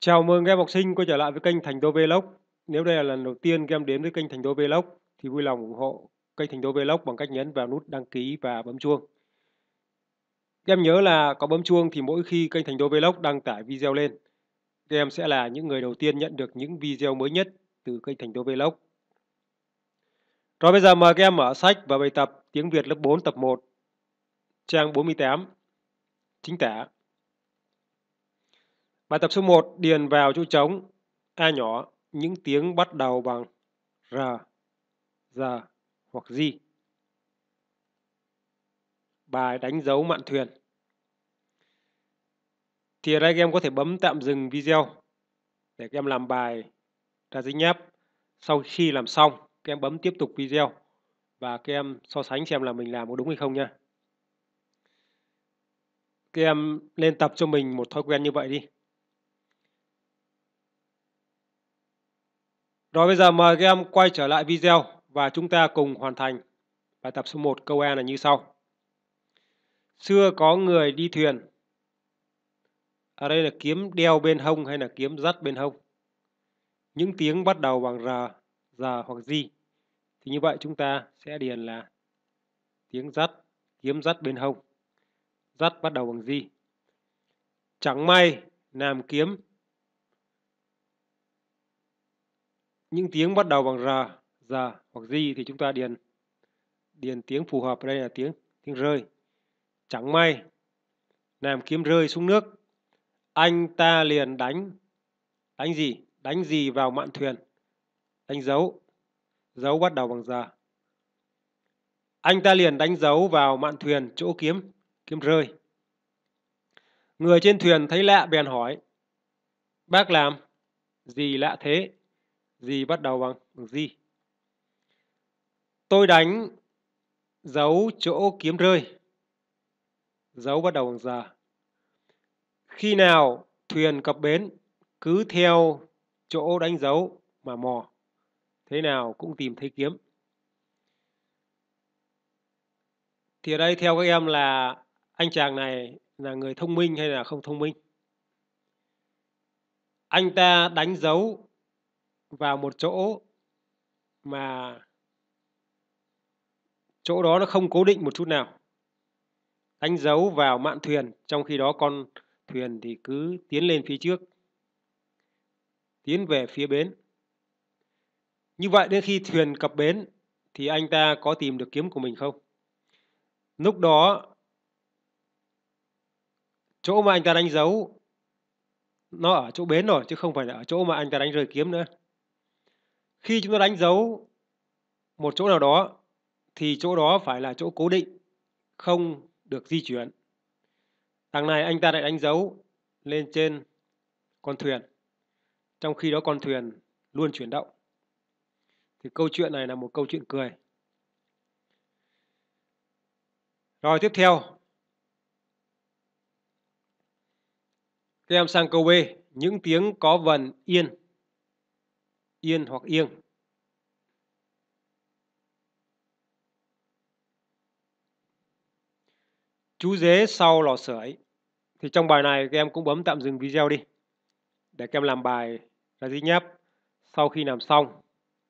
Chào mừng các em học sinh quay trở lại với kênh Thành Đô Vlog. Nếu đây là lần đầu tiên các em đến với kênh Thành Đô Vlog thì vui lòng ủng hộ kênh Thành Đô Vlog bằng cách nhấn vào nút đăng ký và bấm chuông. Các em nhớ là có bấm chuông thì mỗi khi kênh Thành Đô Vlog đăng tải video lên, các em sẽ là những người đầu tiên nhận được những video mới nhất từ kênh Thành Đô Vlog. Rồi bây giờ mời các em mở sách và bài tập tiếng Việt lớp 4 tập 1, trang 48, chính tả. Bài tập số 1 điền vào chỗ trống A nhỏ những tiếng bắt đầu bằng R, G hoặc Di. Bài đánh dấu mạn thuyền. Thì ở đây các em có thể bấm tạm dừng video để các em làm bài ra dính nháp. Sau khi làm xong, các em bấm tiếp tục video và các em so sánh xem là mình làm có đúng hay không nha. Các em nên tập cho mình một thói quen như vậy đi. Rồi bây giờ mời các em quay trở lại video và chúng ta cùng hoàn thành bài tập số 1 câu E là như sau. Xưa có người đi thuyền. Ở đây là kiếm đeo bên hông hay là kiếm dắt bên hông. Những tiếng bắt đầu bằng R, G hoặc Di. Thì như vậy chúng ta sẽ điền là tiếng dắt, kiếm dắt bên hông. Dắt bắt đầu bằng Di. Chẳng may, làm kiếm những tiếng bắt đầu bằng r, già hoặc di thì chúng ta điền điền tiếng phù hợp. đây là tiếng tiếng rơi. Chẳng may làm kiếm rơi xuống nước, anh ta liền đánh đánh gì? Đánh gì vào mạn thuyền? Đánh dấu. Dấu bắt đầu bằng già. Anh ta liền đánh dấu vào mạn thuyền chỗ kiếm kiếm rơi. Người trên thuyền thấy lạ bèn hỏi: "Bác làm gì lạ thế?" gì bắt đầu bằng, gì tôi đánh dấu chỗ kiếm rơi dấu bắt đầu bằng giờ khi nào thuyền cập bến cứ theo chỗ đánh dấu mà mò thế nào cũng tìm thấy kiếm thì ở đây theo các em là anh chàng này là người thông minh hay là không thông minh anh ta đánh dấu vào một chỗ mà chỗ đó nó không cố định một chút nào đánh dấu vào mạn thuyền trong khi đó con thuyền thì cứ tiến lên phía trước tiến về phía bến như vậy đến khi thuyền cập bến thì anh ta có tìm được kiếm của mình không lúc đó chỗ mà anh ta đánh dấu nó ở chỗ bến rồi chứ không phải là ở chỗ mà anh ta đánh rơi kiếm nữa khi chúng ta đánh dấu một chỗ nào đó thì chỗ đó phải là chỗ cố định không được di chuyển đằng này anh ta lại đánh dấu lên trên con thuyền trong khi đó con thuyền luôn chuyển động thì câu chuyện này là một câu chuyện cười rồi tiếp theo các em sang câu b những tiếng có vần yên yên hoặc yên chú dế sau lò sưởi thì trong bài này các em cũng bấm tạm dừng video đi để các em làm bài ra dí nháp sau khi làm xong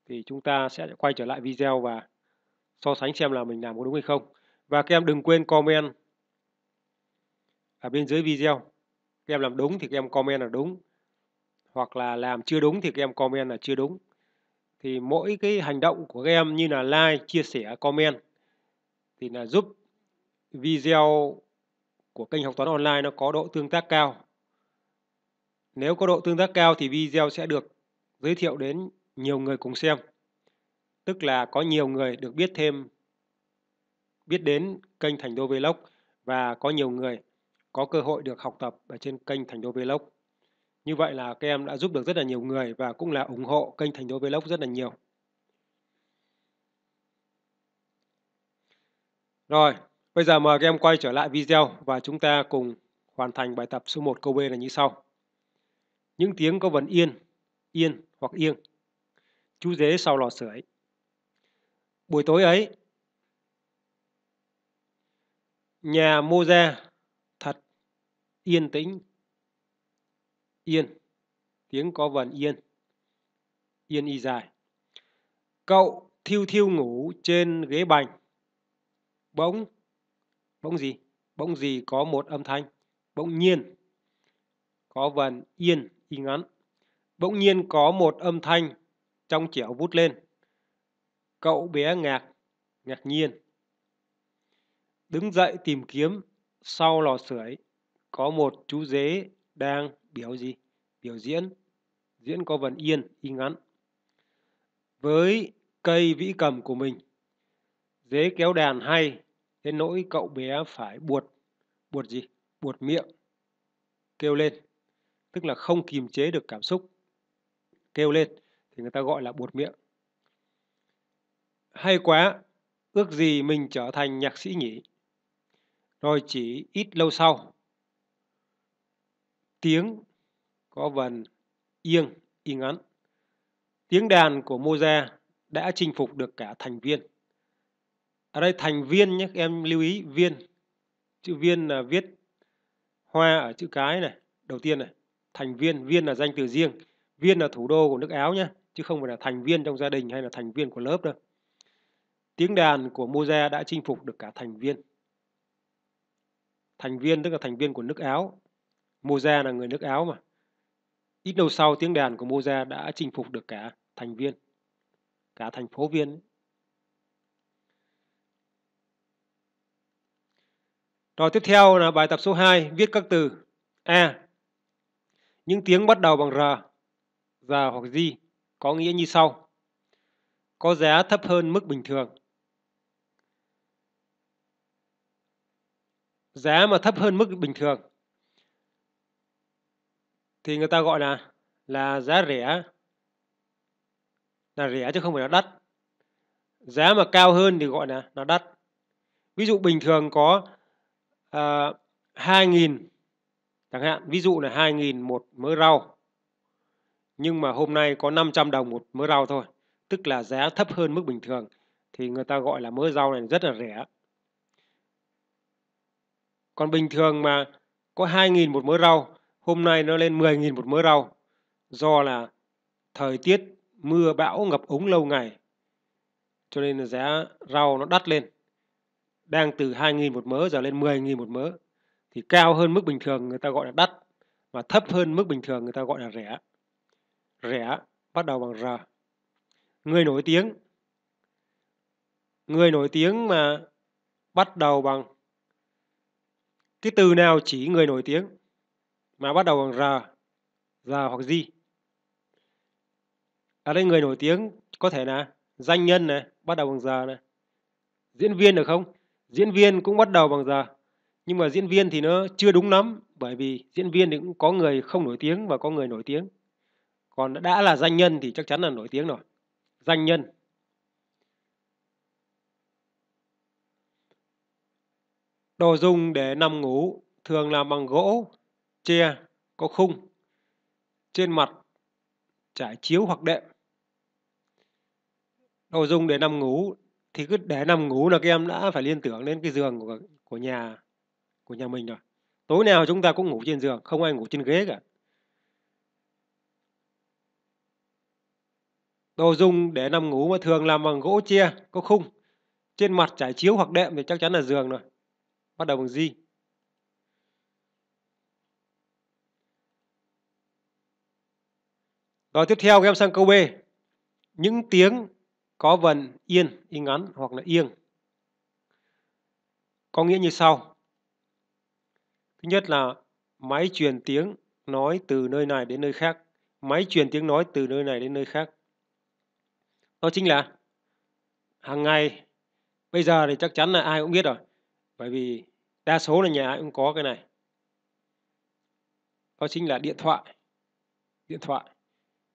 thì chúng ta sẽ quay trở lại video và so sánh xem là mình làm có đúng hay không và các em đừng quên comment ở bên dưới video các em làm đúng thì các em comment là đúng hoặc là làm chưa đúng thì các em comment là chưa đúng thì mỗi cái hành động của các em như là like chia sẻ comment thì là giúp video của kênh học toán online nó có độ tương tác cao nếu có độ tương tác cao thì video sẽ được giới thiệu đến nhiều người cùng xem tức là có nhiều người được biết thêm biết đến kênh Thành Đô Vlog và có nhiều người có cơ hội được học tập ở trên kênh Thành Đô Vlog như vậy là các em đã giúp được rất là nhiều người và cũng là ủng hộ kênh Thành Đô Vlog rất là nhiều. Rồi, bây giờ mời các em quay trở lại video và chúng ta cùng hoàn thành bài tập số 1 câu B là như sau. Những tiếng có vần yên, yên hoặc yên. Chú dế sau lò sưởi. Buổi tối ấy, nhà mô ra thật yên tĩnh Yên. Tiếng có vần yên. Yên y dài. Cậu thiêu thiêu ngủ trên ghế bành. Bỗng. Bỗng gì? Bỗng gì có một âm thanh. Bỗng nhiên. Có vần yên y ngắn. Bỗng nhiên có một âm thanh trong trẻo vút lên. Cậu bé ngạc, ngạc nhiên. Đứng dậy tìm kiếm sau lò sưởi có một chú dế đang biểu gì biểu diễn diễn có vần yên y ngắn với cây vĩ cầm của mình dế kéo đàn hay thế nỗi cậu bé phải buột buột gì buột miệng kêu lên tức là không kìm chế được cảm xúc kêu lên thì người ta gọi là buột miệng hay quá ước gì mình trở thành nhạc sĩ nhỉ rồi chỉ ít lâu sau tiếng có vần yên y ngắn. Tiếng đàn của Moza đã chinh phục được cả thành viên. Ở đây thành viên nhé, em lưu ý viên. Chữ viên là viết hoa ở chữ cái này, đầu tiên này. Thành viên, viên là danh từ riêng. Viên là thủ đô của nước Áo nhé, chứ không phải là thành viên trong gia đình hay là thành viên của lớp đâu. Tiếng đàn của Moza đã chinh phục được cả thành viên. Thành viên tức là thành viên của nước Áo Moza là người nước Áo mà. Ít lâu sau tiếng đàn của Moza đã chinh phục được cả thành viên, cả thành phố viên. Rồi tiếp theo là bài tập số 2, viết các từ A. Những tiếng bắt đầu bằng R, R hoặc G có nghĩa như sau. Có giá thấp hơn mức bình thường. Giá mà thấp hơn mức bình thường thì người ta gọi là là giá rẻ là rẻ chứ không phải là đắt giá mà cao hơn thì gọi là là đắt ví dụ bình thường có uh, ờ, 2.000 chẳng hạn ví dụ là 2.000 một mớ rau nhưng mà hôm nay có 500 đồng một mớ rau thôi tức là giá thấp hơn mức bình thường thì người ta gọi là mớ rau này rất là rẻ còn bình thường mà có 2.000 một mớ rau Hôm nay nó lên 10.000 một mớ rau do là thời tiết mưa bão ngập úng lâu ngày. Cho nên là giá rau nó đắt lên. Đang từ 2.000 một mớ giờ lên 10.000 một mớ. Thì cao hơn mức bình thường người ta gọi là đắt. và thấp hơn mức bình thường người ta gọi là rẻ. Rẻ bắt đầu bằng R. Người nổi tiếng. Người nổi tiếng mà bắt đầu bằng cái từ nào chỉ người nổi tiếng mà bắt đầu bằng r, r hoặc di. Ở đây người nổi tiếng có thể là danh nhân này, bắt đầu bằng giờ này. Diễn viên được không? Diễn viên cũng bắt đầu bằng giờ. Nhưng mà diễn viên thì nó chưa đúng lắm bởi vì diễn viên thì cũng có người không nổi tiếng và có người nổi tiếng. Còn đã là danh nhân thì chắc chắn là nổi tiếng rồi. Danh nhân. Đồ dùng để nằm ngủ thường là bằng gỗ, tre có khung trên mặt trải chiếu hoặc đệm đồ dùng để nằm ngủ thì cứ để nằm ngủ là các em đã phải liên tưởng đến cái giường của của nhà của nhà mình rồi tối nào chúng ta cũng ngủ trên giường không ai ngủ trên ghế cả đồ dùng để nằm ngủ mà thường làm bằng gỗ tre có khung trên mặt trải chiếu hoặc đệm thì chắc chắn là giường rồi bắt đầu bằng gì Rồi tiếp theo các em sang câu B. Những tiếng có vần yên, y ngắn hoặc là yên. Có nghĩa như sau. Thứ nhất là máy truyền tiếng nói từ nơi này đến nơi khác. Máy truyền tiếng nói từ nơi này đến nơi khác. Đó chính là hàng ngày. Bây giờ thì chắc chắn là ai cũng biết rồi. Bởi vì đa số là nhà ai cũng có cái này. Đó chính là điện thoại. Điện thoại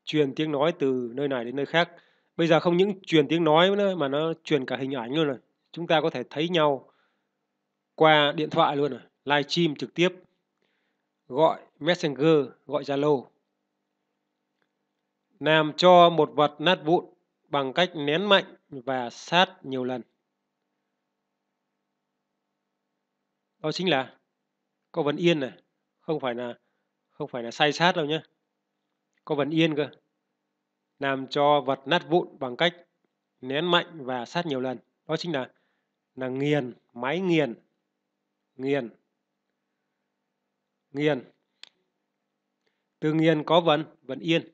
truyền tiếng nói từ nơi này đến nơi khác bây giờ không những truyền tiếng nói nữa, mà nó truyền cả hình ảnh luôn rồi chúng ta có thể thấy nhau qua điện thoại luôn rồi live stream trực tiếp gọi messenger gọi zalo làm cho một vật nát vụn bằng cách nén mạnh và sát nhiều lần đó chính là có vấn yên này không phải là không phải là sai sát đâu nhé có vần yên cơ làm cho vật nát vụn bằng cách nén mạnh và sát nhiều lần đó chính là là nghiền máy nghiền nghiền nghiền từ nghiền có vần vần yên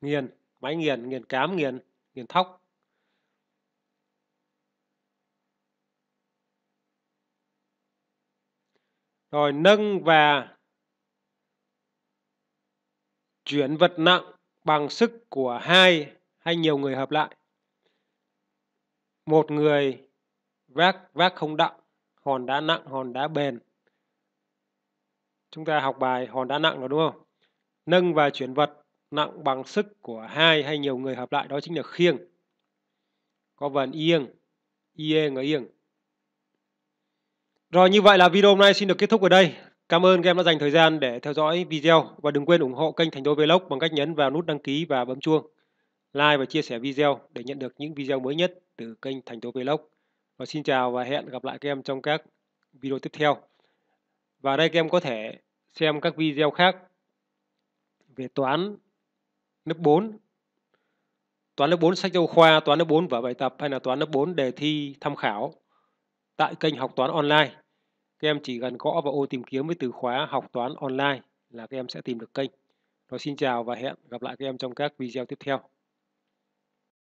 nghiền máy nghiền nghiền cám nghiền nghiền thóc rồi nâng và chuyển vật nặng bằng sức của hai hay nhiều người hợp lại. Một người vác vác không đặng, hòn đá nặng, hòn đá bền. Chúng ta học bài hòn đá nặng rồi đúng không? Nâng và chuyển vật nặng bằng sức của hai hay nhiều người hợp lại đó chính là khiêng. Có vần yên yên ngờ yên Rồi như vậy là video hôm nay xin được kết thúc ở đây. Cảm ơn các em đã dành thời gian để theo dõi video và đừng quên ủng hộ kênh Thành Đô Vlog bằng cách nhấn vào nút đăng ký và bấm chuông, like và chia sẻ video để nhận được những video mới nhất từ kênh Thành Đô Vlog. Và xin chào và hẹn gặp lại các em trong các video tiếp theo. Và đây các em có thể xem các video khác về toán lớp 4, toán lớp 4 sách giáo khoa, toán lớp 4 và bài tập hay là toán lớp 4 đề thi tham khảo tại kênh học toán online các em chỉ cần gõ vào ô tìm kiếm với từ khóa học toán online là các em sẽ tìm được kênh. Rồi xin chào và hẹn gặp lại các em trong các video tiếp theo.